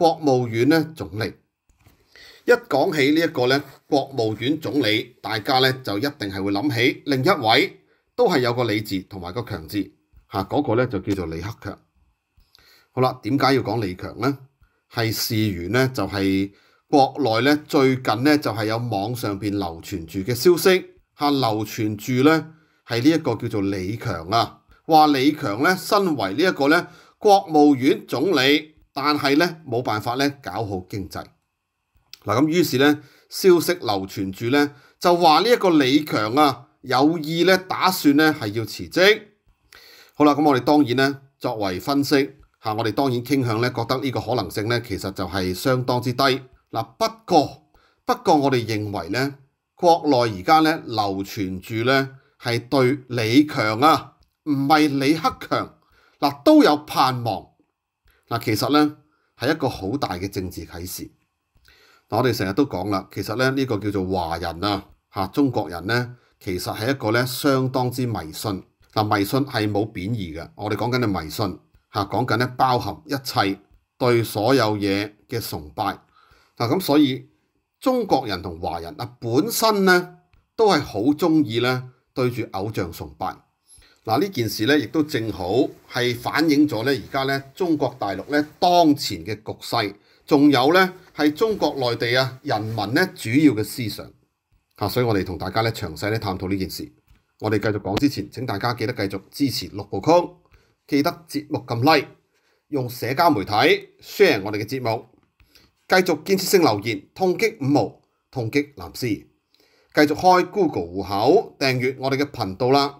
國務院咧總理，一講起呢一個咧，國務院總理，大家咧就一定係會諗起另一位都係有個李字同埋個強字嚇，嗰個咧就叫做李克強。好啦，點解要講李強呢？係事緣咧就係國內咧最近咧就係有網上邊流傳住嘅消息嚇，流傳住咧係呢一個叫做李強啊，話李強咧身為呢一個咧國務院總理。但係咧冇辦法咧，搞好經濟嗱咁，於是咧消息流傳住咧，就話呢一個李強啊有意咧，打算咧係要辭職。好啦，咁我哋當然咧作為分析嚇，我哋當然傾向咧覺得呢個可能性咧，其實就係相當之低嗱。不過不過，我哋認為咧，國內而家咧流傳住咧係對李強啊，唔係李克強嗱都有盼望。嗱，其實咧係一個好大嘅政治啟示。我哋成日都講啦，其實咧呢個叫做華人啊，嚇中國人咧，其實係一個咧相當之迷信。嗱，迷信係冇貶義嘅，我哋講緊嘅迷信嚇講緊咧包含一切對所有嘢嘅崇拜。嗱，咁所以中國人同華人啊本身咧都係好中意咧對住偶像崇拜。嗱呢件事咧，亦都正好係反映咗咧而家咧中國大陸咧當前嘅局勢，仲有咧係中國內地啊人民咧主要嘅思想，啊！所以我哋同大家咧詳細咧探討呢件事。我哋繼續講之前，請大家記得繼續支持六部曲，記得節目撳 Like，用社交媒體 share 我哋嘅節目，繼續建設性留言，痛擊五毛，痛擊藍絲，繼續開 Google 户口訂閱我哋嘅頻道啦。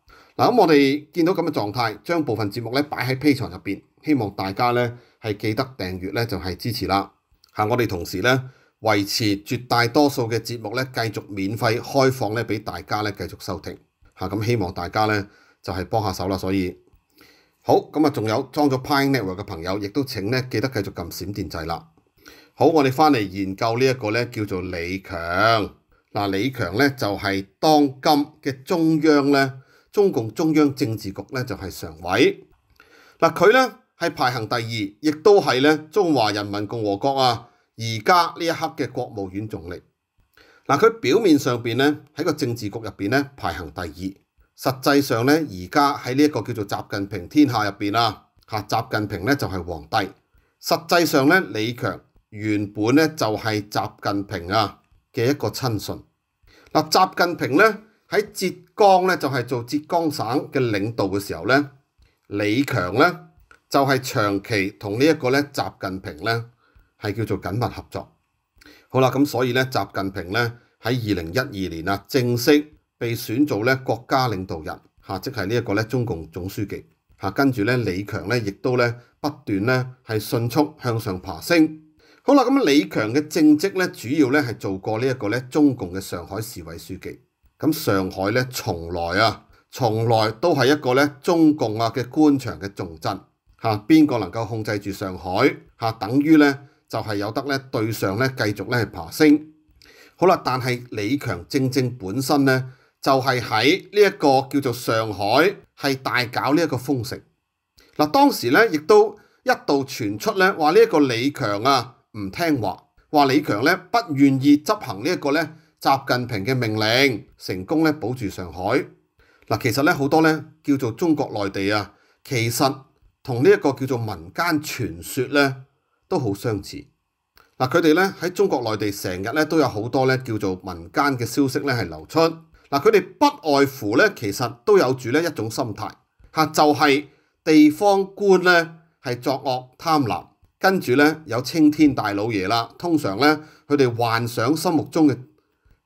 咁我哋見到咁嘅狀態，將部分節目咧擺喺備藏入邊，希望大家咧係記得訂閱咧就係支持啦。嚇，我哋同時咧維持絕大多數嘅節目咧繼續免費開放咧俾大家咧繼續收聽。嚇，咁希望大家咧就係幫下手啦。所以好，咁啊仲有裝咗 p i n e Network 嘅朋友，亦都請咧記得繼續撳閃電掣啦。好，我哋翻嚟研究呢一個咧叫做李強。嗱，李強咧就係當今嘅中央咧。中共中央政治局咧就係常委，嗱佢咧係排行第二，亦都係咧中華人民共和國啊而家呢一刻嘅國務院總理。嗱佢表面上邊咧喺個政治局入邊咧排行第二，實際上咧而家喺呢一個叫做習近平天下入邊啊，嚇習近平咧就係皇帝，實際上咧李強原本咧就係習近平啊嘅一個親信，嗱習近平咧。喺浙江咧，就係做浙江省嘅領導嘅時候咧，李強咧就係長期同呢一個咧習近平咧係叫做緊密合作。好啦，咁所以咧習近平咧喺二零一二年啊正式被選做咧國家領導人，嚇即係呢一個咧中共總書記嚇。跟住咧李強咧亦都咧不斷咧係迅速向上爬升。好啦，咁李強嘅政職咧主要咧係做過呢一個咧中共嘅上海市委書記。咁上海咧，從來啊，從來都係一個咧中共啊嘅官場嘅重鎮嚇，邊個能夠控制住上海嚇，等於咧就係有得咧對上咧繼續咧爬升。好啦，但係李強正正本身咧就係喺呢一個叫做上海係大搞呢一個風城嗱，當時咧亦都一度傳出咧話呢一個李強啊唔聽話，話李強咧不願意執行呢一個咧。習近平嘅命令成功咧保住上海嗱，其實咧好多咧叫做中國內地啊，其實同呢一個叫做民間傳說咧都好相似嗱。佢哋咧喺中國內地成日咧都有好多咧叫做民間嘅消息咧係流出嗱。佢哋不外乎咧其實都有住咧一種心態嚇，就係地方官咧係作惡貪婪，跟住咧有青天大老爺啦。通常咧佢哋幻想心目中嘅。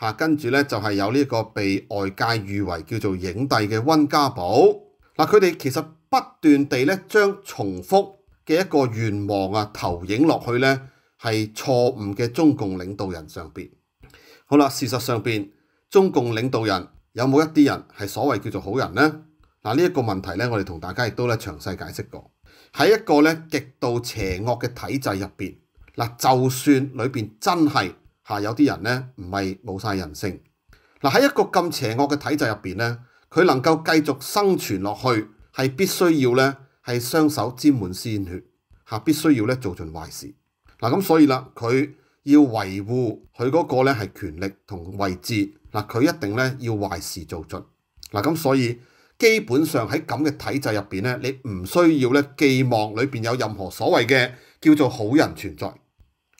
嚇，跟住咧就係有呢個被外界譽為叫做影帝嘅温家寶，嗱佢哋其實不斷地咧將重複嘅一個願望啊投影落去咧係錯誤嘅中共領導人上邊。好啦，事實上邊中共領導人有冇一啲人係所謂叫做好人咧？嗱呢一個問題咧，我哋同大家亦都咧詳細解釋過。喺一個咧極度邪惡嘅體制入邊，嗱就算裏邊真係。嚇有啲人咧唔係冇曬人性，嗱喺一個咁邪惡嘅體制入邊咧，佢能夠繼續生存落去係必須要咧，係雙手沾滿鮮血，嚇必須要咧做盡壞事。嗱咁所以啦，佢要維護佢嗰個咧係權力同位置，嗱佢一定咧要壞事做盡。嗱咁所以基本上喺咁嘅體制入面，咧，你唔需要咧寄望裏面有任何所謂嘅叫做好人存在。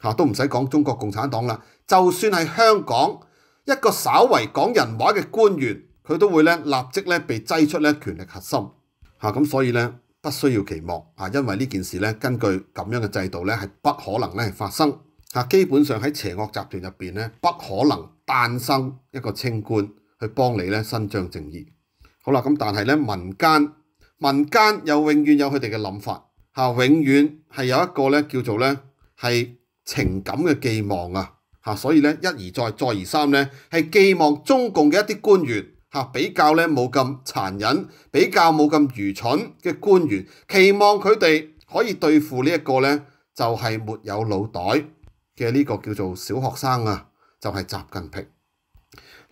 嚇都唔使講中國共產黨啦，就算係香港一個稍為講人話嘅官員，佢都會咧立即咧被擠出咧權力核心嚇咁，所以咧不需要期望啊，因為呢件事咧根據咁樣嘅制度咧係不可能咧發生嚇。基本上喺邪惡集團入邊咧不可能誕生一個清官去幫你咧伸張正義。好啦，咁但係咧民間民間有永遠有佢哋嘅諗法嚇，永遠係有一個咧叫做咧係。情感嘅寄望啊，吓，所以咧一而再，再而三咧，係寄望中共嘅一啲官員吓，比較咧冇咁殘忍，比較冇咁愚蠢嘅官員，期望佢哋可以對付呢一個咧就係没有腦袋嘅呢個叫做小學生啊，就係習近平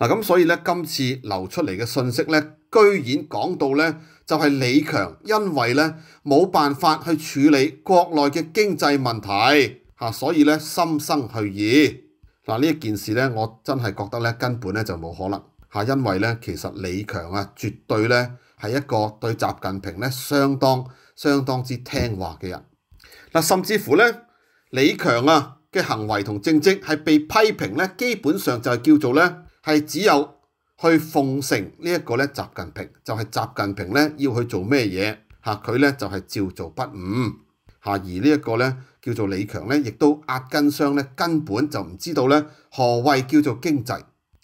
嗱。咁所以咧今次流出嚟嘅信息咧，居然講到咧就係李強因為咧冇辦法去處理國內嘅經濟問題。嚇！所以咧，心生去意嗱呢一件事咧，我真係覺得咧根本咧就冇可能嚇，因為咧其實李強啊，絕對咧係一個對習近平咧相當相當之聽話嘅人嗱，甚至乎咧李強啊嘅行為同政績係被批評咧，基本上就係叫做咧係只有去奉承呢一個咧習近平，就係習近平咧要去做咩嘢嚇，佢咧就係照做不誤嚇，而呢一個咧。叫做李強咧，亦都壓根商咧根本就唔知道咧何謂叫做經濟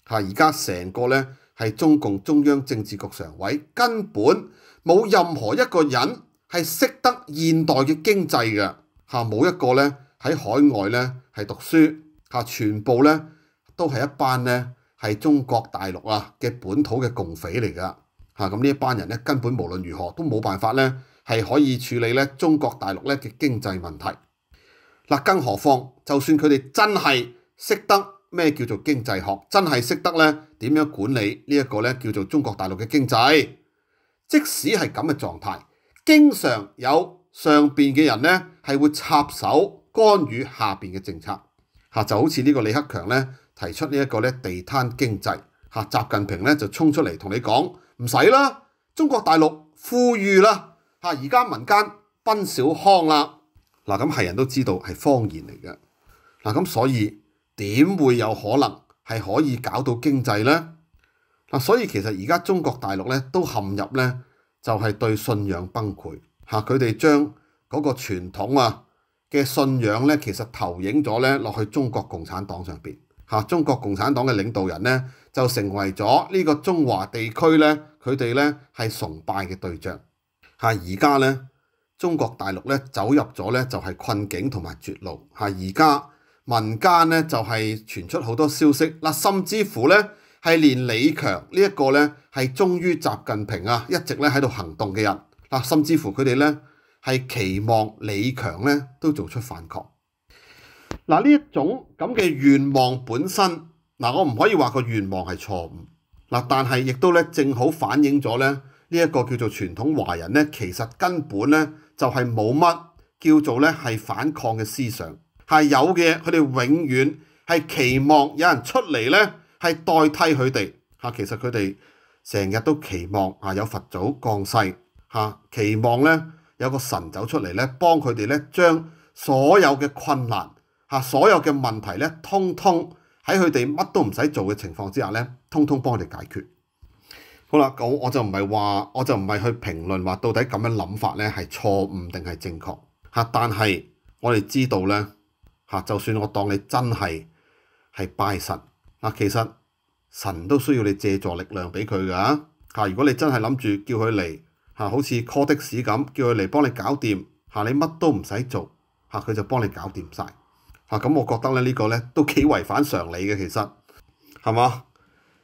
嚇。而家成個咧係中共中央政治局常委，根本冇任何一個人係識得現代嘅經濟嘅嚇，冇一個咧喺海外咧係讀書嚇，全部咧都係一班咧係中國大陸啊嘅本土嘅共匪嚟㗎嚇。咁呢一班人咧根本無論如何都冇辦法咧係可以處理咧中國大陸咧嘅經濟問題。嗱，更何況，就算佢哋真係識得咩叫做經濟學，真係識得咧點樣管理呢一個咧叫做中國大陸嘅經濟，即使係咁嘅狀態，經常有上邊嘅人咧係會插手干預下邊嘅政策，嚇就好似呢個李克強咧提出呢一個咧地攤經濟，嚇習近平咧就衝出嚟同你講唔使啦，中國大陸富裕啦，嚇而家民間奔小康啦。嗱咁係人都知道係方言嚟嘅，嗱咁所以點會有可能係可以搞到經濟咧？嗱，所以其實而家中國大陸咧都陷入咧就係對信仰崩潰嚇，佢哋將嗰個傳統啊嘅信仰咧，其實投影咗咧落去中國共產黨上邊嚇，中國共產黨嘅領導人咧就成為咗呢個中華地區咧佢哋咧係崇拜嘅對象嚇，而家咧。中国大陆咧走入咗咧就系困境同埋绝路吓，而家民间咧就系传出好多消息，嗱，甚至乎咧系连李强呢一个咧系忠于习近平啊，一直咧喺度行动嘅人，嗱，甚至乎佢哋咧系期望李强咧都做出反抗，嗱呢一种咁嘅愿望本身，嗱我唔可以话个愿望系错误，嗱但系亦都咧正好反映咗咧呢一个叫做传统华人咧其实根本咧。就係冇乜叫做咧係反抗嘅思想，係有嘅，佢哋永遠係期望有人出嚟咧係代替佢哋嚇。其實佢哋成日都期望啊有佛祖降世嚇，期望咧有個神走出嚟咧幫佢哋咧將所有嘅困難嚇、所有嘅問題咧通通喺佢哋乜都唔使做嘅情況之下咧，通通幫佢哋解決。好啦，咁我就唔係話，我就唔係去評論話到底咁樣諗法咧係錯誤定係正確嚇。但係我哋知道咧嚇，就算我當你真係係拜神啊，其實神都需要你借助力量俾佢噶嚇。如果你真係諗住叫佢嚟嚇，好似 call 的士咁，叫佢嚟幫你搞掂嚇，你乜都唔使做嚇，佢就幫你搞掂晒。嚇。咁我覺得咧呢個咧都幾違反常理嘅，其實係嘛？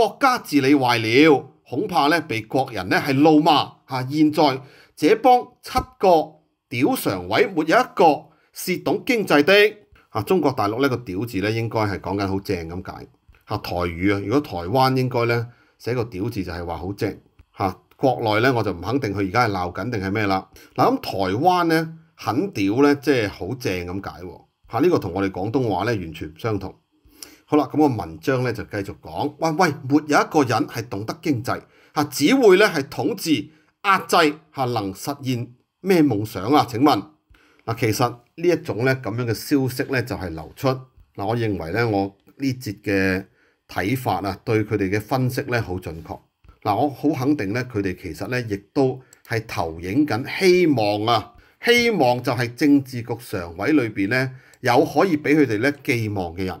國家治理壞了，恐怕咧被國人咧係怒罵嚇。現在這幫七個屌常委沒有一個是懂經濟的嚇。中國大陸呢個屌字咧應該係講緊好正咁解嚇。台語啊，如果台灣應該咧寫個屌字就係話好正嚇。國內咧我就唔肯定佢而家係鬧緊定係咩啦嗱。咁台灣咧很屌咧即係好正咁解喎嚇。呢個同我哋廣東話咧完全唔相同。好啦，咁個文章咧就繼續講。話喂，沒有一個人係懂得經濟嚇，只會咧係統治壓制嚇，能實現咩夢想啊？請問嗱，其實呢一種咧咁樣嘅消息咧就係流出嗱。我認為咧，我呢節嘅睇法啊，對佢哋嘅分析咧好準確嗱。我好肯定咧，佢哋其實咧亦都係投影緊希望啊，希望就係政治局常委裏邊咧有可以俾佢哋咧寄望嘅人。